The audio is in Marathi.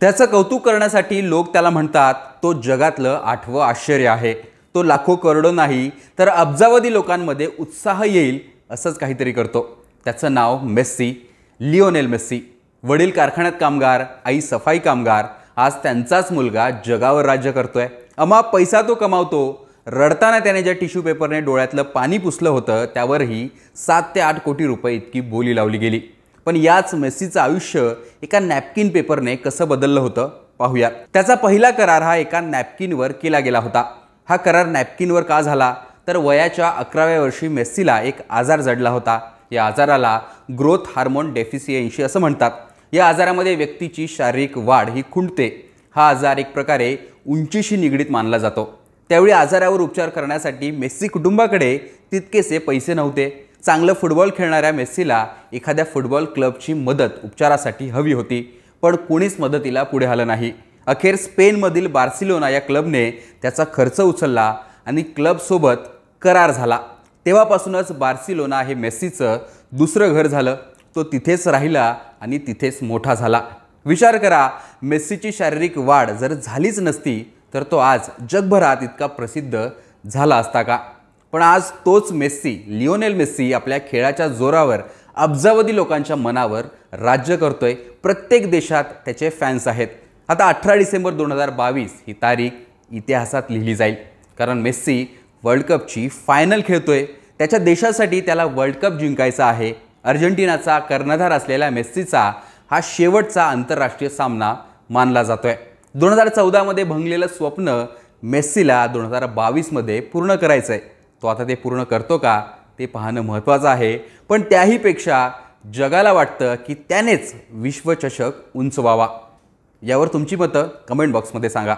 त्याचं कौतुक करण्यासाठी लोक त्याला म्हणतात तो जगातलं आठवं आश्चर्य आहे तो लाखो करोडो नाही तर अब्जावधी लोकांमध्ये उत्साह येईल असंच काहीतरी करतो त्याचं नाव मेस्सी लिओनेल मेस्सी वडील कारखान्यात कामगार आई सफाई कामगार आज त्यांचाच मुलगा जगावर राज्य करतोय अमा पैसा तो कमावतो रडताना त्याने ज्या टिश्यू पेपरने डोळ्यातलं पाणी पुसलं होतं त्यावरही सात ते आठ कोटी रुपये इतकी बोली लावली गेली पण याच मेस्सीचं आयुष्य एका नॅपकिन पेपरने कसं बदललं होतं पाहूया त्याचा पहिला करार हा एका नॅपकिनवर केला गेला होता हा करार नॅपकिनवर का झाला तर वयाच्या अकराव्या वर्षी मेस्सीला एक आजार जडला होता या आजाराला ग्रोथ हार्मोन डेफिसियन्शी असं म्हणतात या आजारामध्ये व्यक्तीची शारीरिक वाढ ही खुंटते हा आजार एक प्रकारे उंचीशी निगडीत मानला जातो त्यावेळी आजारावर उपचार करण्यासाठी मेस्सी कुटुंबाकडे तितकेसे पैसे नव्हते चांगलं फुटबॉल खेळणाऱ्या मेस्सीला एखाद्या फुटबॉल क्लबची मदत उपचारासाठी हवी होती पण कोणीच मदतीला पुढे आलं नाही अखेर स्पेनमधील बार्सिलोना या क्लबने त्याचा खर्च उचलला आणि क्लबसोबत करार झाला तेव्हापासूनच बार्सिलोना हे मेस्सीचं दुसरं घर झालं तो तिथेच राहिला आणि तिथेच मोठा झाला विचार करा मेस्सीची शारीरिक वाढ जर झालीच नसती तर तो आज जगभरात इतका प्रसिद्ध झाला असता का पण आज तोच मेस्सी लिओनेल मेस्सी आपल्या खेळाच्या जोरावर अब्जावधी लोकांच्या मनावर राज्य करतोय प्रत्येक देशात त्याचे फॅन्स आहेत आता अठरा डिसेंबर दोन हजार बावीस ही तारीख इतिहासात लिहिली जाईल कारण मेस्सी वर्ल्ड कपची फायनल खेळतोय त्याच्या देशासाठी त्याला वर्ल्ड कप जिंकायचा आहे अर्जेंटिनाचा कर्णधार असलेल्या मेस्सीचा हा शेवटचा आंतरराष्ट्रीय सामना मानला जातोय दोन हजार चौदामध्ये भंगलेलं स्वप्न मेस्सीला दोन हजार बावीसमध्ये पूर्ण करायचं आहे तो आता ते पूर्ण करतो का ते पाहणं महत्त्वाचं आहे पण त्याहीपेक्षा जगाला वाटतं की त्यानेच विश्वचषक उंचवावा यावर तुमची मतं कमेंट बॉक्समध्ये सांगा